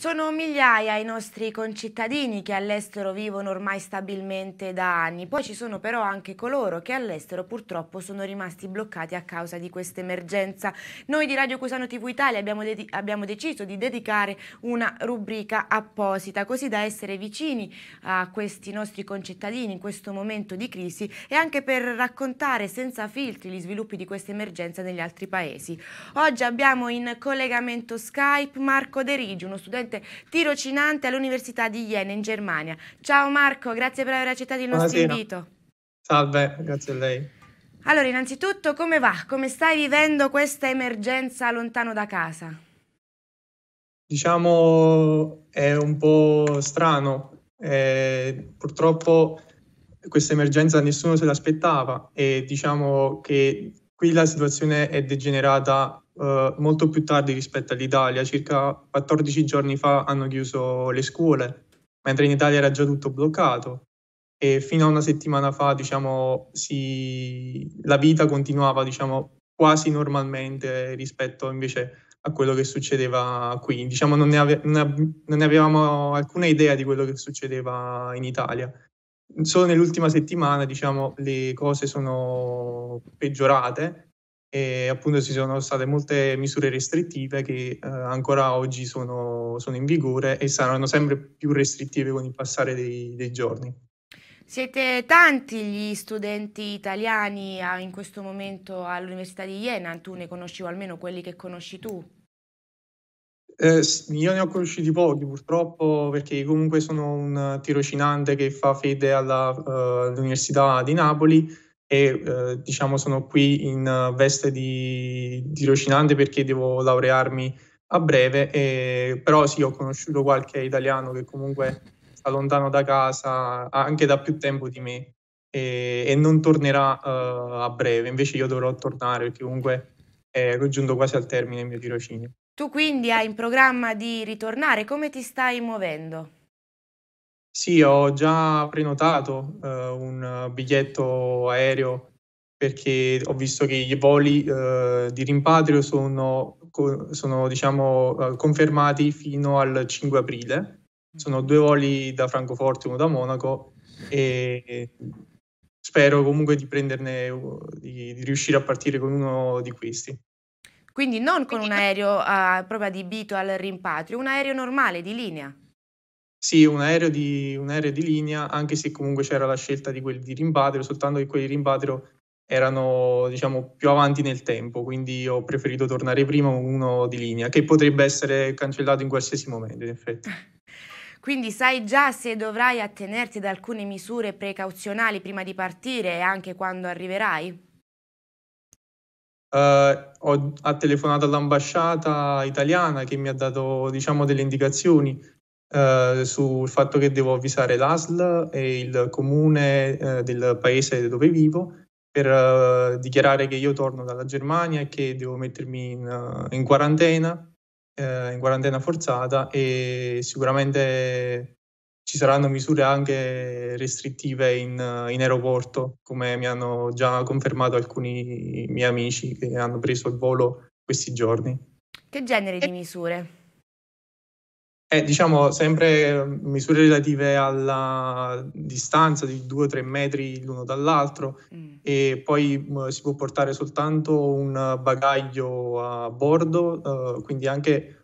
Sono migliaia i nostri concittadini che all'estero vivono ormai stabilmente da anni, poi ci sono però anche coloro che all'estero purtroppo sono rimasti bloccati a causa di questa emergenza. Noi di Radio Cusano TV Italia abbiamo, abbiamo, deciso di dedicare una rubrica apposita, così da essere vicini a questi nostri concittadini in questo momento di crisi e anche per raccontare senza filtri gli sviluppi di questa emergenza negli altri paesi. Oggi abbiamo in collegamento Skype Marco De Rigi, uno studente docente tirocinante all'Università di Iene in Germania. Ciao Marco, grazie per aver accettato il nostro Buonasera. invito. Salve, grazie a lei. Allora, innanzitutto come va? Come stai vivendo questa emergenza lontano da casa? Diciamo è un po' strano, eh, purtroppo questa emergenza nessuno se l'aspettava e diciamo che qui la situazione è degenerata eh, molto più tardi rispetto all'Italia, circa 14 giorni fa hanno chiuso le scuole, mentre in Italia era già tutto bloccato e fino a una settimana fa diciamo, si... la vita continuava diciamo, quasi normalmente rispetto invece a quello che succedeva qui. Diciamo, non, ne ave- non ne avevamo alcuna idea di quello che succedeva in Italia. Solo nell'ultima settimana diciamo, le cose sono peggiorate e appunto ci sono state molte misure restrittive che eh, ancora oggi sono, sono, in vigore e saranno sempre più restrittive con il passare dei, dei giorni. Siete tanti gli studenti italiani a, ah, in questo momento all'Università di Jena, tu ne conosci o almeno quelli che conosci tu? Eh, io ne ho conosciuti pochi purtroppo perché comunque sono un tirocinante che fa fede alla, uh, all'Università di Napoli e eh, diciamo sono qui in eh, veste di tirocinante perché devo laurearmi a breve, e, però sì ho conosciuto qualche italiano che comunque sta lontano da casa anche da più tempo di me e, e non tornerà uh, a breve, invece io dovrò tornare perché comunque ero giunto quasi al termine il mio tirocinio. Tu quindi hai in programma di ritornare, come ti stai muovendo? Sì, ho già prenotato eh, un biglietto aereo perché ho visto che i voli eh, di rimpatrio sono, sono diciamo, eh, confermati fino al 5 aprile. Sono due voli da Francoforte e uno da Monaco e spero comunque di prenderne, eh, di, di riuscire a partire con uno di questi. Quindi non con un aereo uh, proprio adibito al rimpatrio, un aereo normale di linea. Sì, un aereo, di, un aereo di linea, anche se comunque c'era la scelta di quelli di rimpatrio, soltanto che quelli di rimpatrio erano diciamo, più avanti nel tempo, quindi ho preferito tornare prima uno di linea, che potrebbe essere cancellato in qualsiasi momento, in effetti. Quindi sai già se dovrai attenerti ad alcune misure precauzionali prima di partire e anche quando arriverai? Uh, ho, ha telefonato all'ambasciata italiana che mi ha dato diciamo, delle indicazioni eh, sul fatto che devo avvisare l'ASL e il comune eh, del paese dove vivo per eh, dichiarare che io torno dalla Germania e che devo mettermi in, eh, in quarantena, eh, in quarantena forzata e sicuramente ci saranno misure anche restrittive in, in, aeroporto, come mi hanno già confermato alcuni miei amici che hanno preso il volo questi giorni. Che genere di misure? Eh, diciamo sempre misure relative alla distanza di 2-3 metri l'uno dall'altro mm. e poi mh, mm, si può portare soltanto un bagaglio a bordo, eh, quindi anche eh,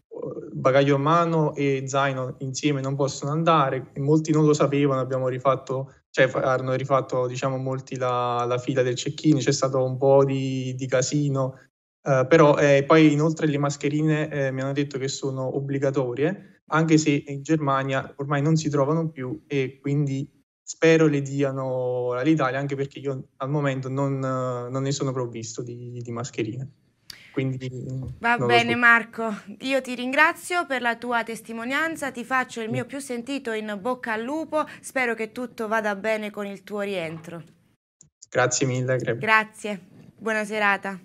bagaglio a mano e zaino insieme non possono andare molti non lo sapevano, abbiamo rifatto, cioè hanno rifatto diciamo molti la, la fila del cecchini, c'è stato un po' di, di casino Uh, però eh, poi inoltre le mascherine eh, mi hanno detto che sono obbligatorie, anche se in Germania ormai non si trovano più e quindi spero le diano all'Italia, anche perché io al momento non, non ne sono provvisto di, di mascherine. Quindi, Va bene so. Marco, io ti ringrazio per la tua testimonianza, ti faccio il mio più sentito in bocca al lupo, spero che tutto vada bene con il tuo rientro. Grazie mille. Greb. Grazie, buona serata.